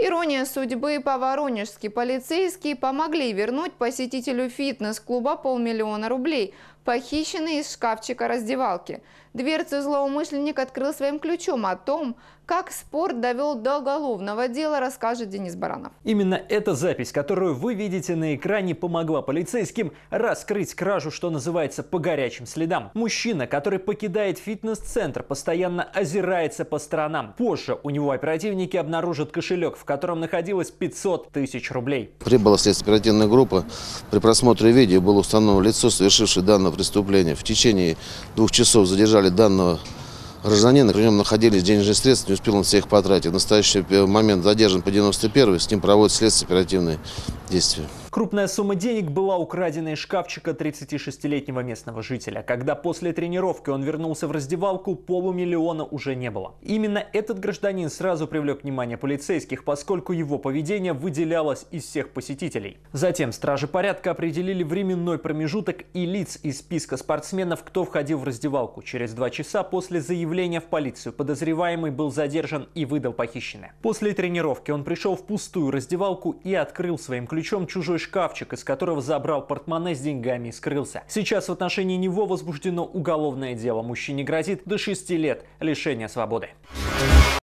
Ирония судьбы по-воронежски полицейские помогли вернуть посетителю фитнес-клуба полмиллиона рублей похищенный из шкафчика раздевалки. Дверцу злоумышленник открыл своим ключом о том, как спорт довел до уголовного дела, расскажет Денис Баранов. Именно эта запись, которую вы видите на экране, помогла полицейским раскрыть кражу, что называется, по горячим следам. Мужчина, который покидает фитнес-центр, постоянно озирается по сторонам. Позже у него оперативники обнаружат кошелек, в котором находилось 500 тысяч рублей. Прибыла следственная оперативной группы. При просмотре видео было установлено лицо, совершившее данное преступления. В течение двух часов задержали данного гражданина, при нем находились денежные средства, не успел он всех потратить. В настоящий э, момент задержан по 91-й, с ним проводят следствие оперативные действия. Крупная сумма денег была украдена из шкафчика 36-летнего местного жителя. Когда после тренировки он вернулся в раздевалку, полумиллиона уже не было. Именно этот гражданин сразу привлек внимание полицейских, поскольку его поведение выделялось из всех посетителей. Затем стражи порядка определили временной промежуток и лиц из списка спортсменов, кто входил в раздевалку. Через два часа после заявления в полицию подозреваемый был задержан и выдал похищенное. После тренировки он пришел в пустую раздевалку и открыл своим ключом чужой небольшой шкафчик, из которого забрал портмоне с деньгами и скрылся. Сейчас в отношении него возбуждено уголовное дело. Мужчине грозит до 6 лет лишения свободы.